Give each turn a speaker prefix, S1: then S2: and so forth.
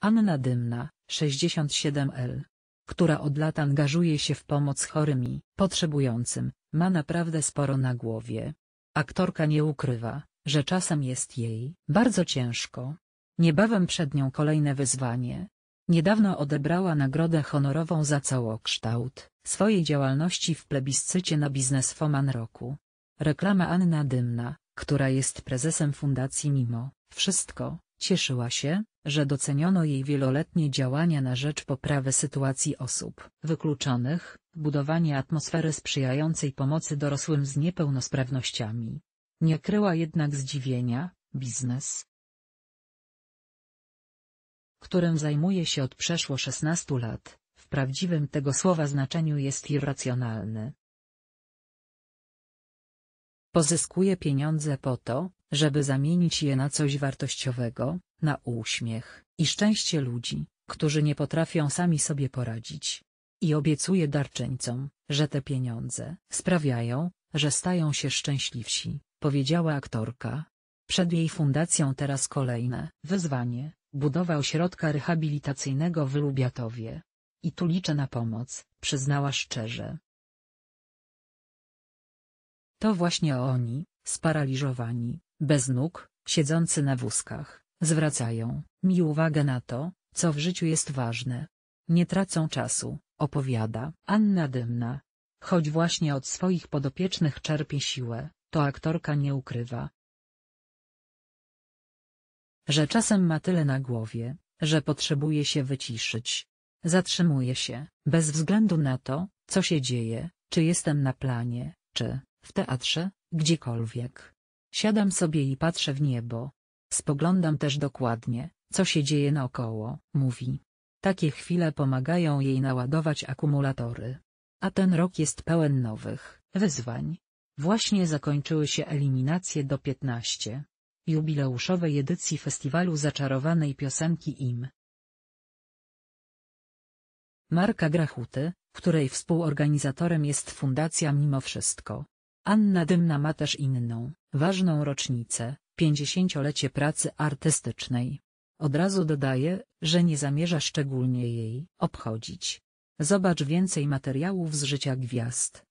S1: Anna Dymna, 67L, która od lat angażuje się w pomoc chorym i potrzebującym, ma naprawdę sporo na głowie. Aktorka nie ukrywa, że czasem jest jej bardzo ciężko. Niebawem przed nią kolejne wyzwanie. Niedawno odebrała nagrodę honorową za całokształt swojej działalności w plebiscycie na Bizneswoman Roku. Reklama Anna Dymna, która jest prezesem Fundacji Mimo Wszystko, cieszyła się, że doceniono jej wieloletnie działania na rzecz poprawy sytuacji osób wykluczonych, budowanie atmosfery sprzyjającej pomocy dorosłym z niepełnosprawnościami. Nie kryła jednak zdziwienia, biznes, którym zajmuje się od przeszło 16 lat, w prawdziwym tego słowa znaczeniu jest irracjonalny. Pozyskuje pieniądze po to, żeby zamienić je na coś wartościowego, na uśmiech i szczęście ludzi, którzy nie potrafią sami sobie poradzić. I obiecuję darczyńcom, że te pieniądze sprawiają, że stają się szczęśliwsi, powiedziała aktorka. Przed jej fundacją teraz kolejne wyzwanie, budowa ośrodka rehabilitacyjnego w Lubiatowie. I tu liczę na pomoc, przyznała szczerze. To właśnie oni, sparaliżowani, bez nóg, siedzący na wózkach, zwracają mi uwagę na to, co w życiu jest ważne. Nie tracą czasu, opowiada Anna Dymna. Choć właśnie od swoich podopiecznych czerpie siłę, to aktorka nie ukrywa, że czasem ma tyle na głowie, że potrzebuje się wyciszyć. Zatrzymuje się, bez względu na to, co się dzieje, czy jestem na planie, czy w teatrze, gdziekolwiek. Siadam sobie i patrzę w niebo. Spoglądam też dokładnie, co się dzieje naokoło, mówi. Takie chwile pomagają jej naładować akumulatory. A ten rok jest pełen nowych wyzwań. Właśnie zakończyły się eliminacje do 15. Jubileuszowej edycji festiwalu zaczarowanej piosenki im. Marka Grachuty, której współorganizatorem jest Fundacja Mimo Wszystko. Anna Dymna ma też inną, ważną rocznicę, pięćdziesięciolecie pracy artystycznej. Od razu dodaje, że nie zamierza szczególnie jej obchodzić. Zobacz więcej materiałów z życia gwiazd.